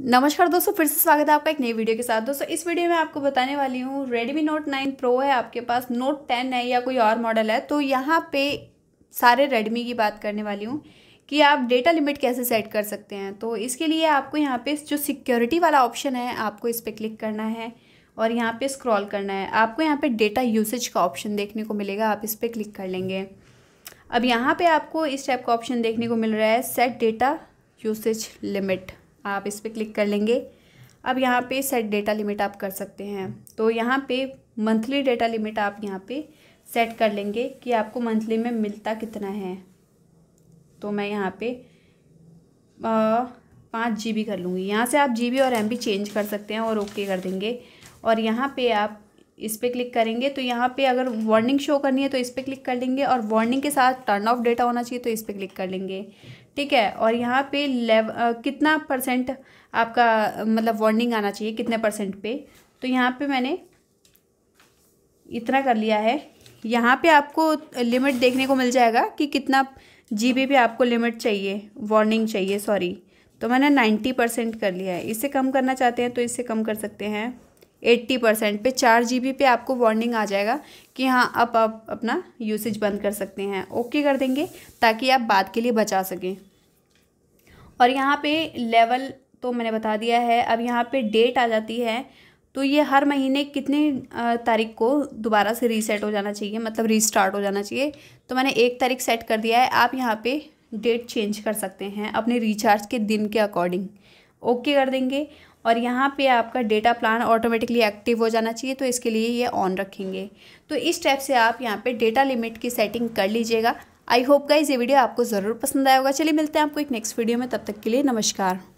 नमस्कार दोस्तों फिर से स्वागत है आपका एक नई वीडियो के साथ दोस्तों इस वीडियो में आपको बताने वाली हूँ रेडमी नोट नाइन प्रो है आपके पास नोट टेन है या कोई और मॉडल है तो यहाँ पे सारे रेडमी की बात करने वाली हूँ कि आप डेटा लिमिट कैसे सेट कर सकते हैं तो इसके लिए आपको यहाँ पे जो सिक्योरिटी वाला ऑप्शन है आपको इस पर क्लिक करना है और यहाँ पर स्क्रॉल करना है आपको यहाँ पर डेटा यूसेज का ऑप्शन देखने को मिलेगा आप इस पर क्लिक कर लेंगे अब यहाँ पर आपको इस टाइप का ऑप्शन देखने को मिल रहा है सेट डेटा यूसेज लिमिट आप इस पर क्लिक कर लेंगे अब यहाँ पे सेट डेटा लिमिट आप कर सकते हैं तो यहाँ पे मंथली डेटा लिमिट आप यहाँ पे सेट कर लेंगे कि आपको मंथली में मिलता कितना है तो मैं यहाँ पे पाँच जी बी कर लूँगी यहाँ से आप जी बी और एम बी चेंज कर सकते हैं और ओके कर देंगे और यहाँ पे आप इस पर क्लिक करेंगे तो यहाँ पे अगर वार्निंग शो करनी है तो इस पर क्लिक कर लेंगे और वार्निंग के साथ टर्न ऑफ डेटा होना चाहिए तो इस पर क्लिक कर लेंगे ठीक है और यहाँ पे लेव आ, कितना परसेंट आपका मतलब वार्निंग आना चाहिए कितने परसेंट पे तो यहाँ पे मैंने इतना कर लिया है यहाँ पे आपको लिमिट देखने को मिल जाएगा कि कितना जी बी पे आपको लिमिट चाहिए वार्निंग चाहिए सॉरी तो मैंने नाइन्टी परसेंट कर लिया है इससे कम करना चाहते हैं तो इससे कम कर सकते हैं एट्टी परसेंट पर चार जी बी पे आपको वार्निंग आ जाएगा कि हाँ अब आप अपना यूसेज बंद कर सकते हैं ओके कर देंगे ताकि आप बाद के लिए बचा सकें और यहाँ पे लेवल तो मैंने बता दिया है अब यहाँ पे डेट आ जाती है तो ये हर महीने कितने तारीख को दोबारा से रीसेट हो जाना चाहिए मतलब रीस्टार्ट हो जाना चाहिए तो मैंने एक तारीख सेट कर दिया है आप यहाँ पे डेट चेंज कर सकते हैं अपने रिचार्ज के दिन के अकॉर्डिंग ओके कर देंगे और यहाँ पे आपका डेटा प्लान ऑटोमेटिकली एक्टिव हो जाना चाहिए तो इसके लिए ये ऑन रखेंगे तो इस टाइप से आप यहाँ पे डेटा लिमिट की सेटिंग कर लीजिएगा आई होप गाइज ये वीडियो आपको ज़रूर पसंद आया होगा चलिए मिलते हैं आपको एक नेक्स्ट वीडियो में तब तक के लिए नमस्कार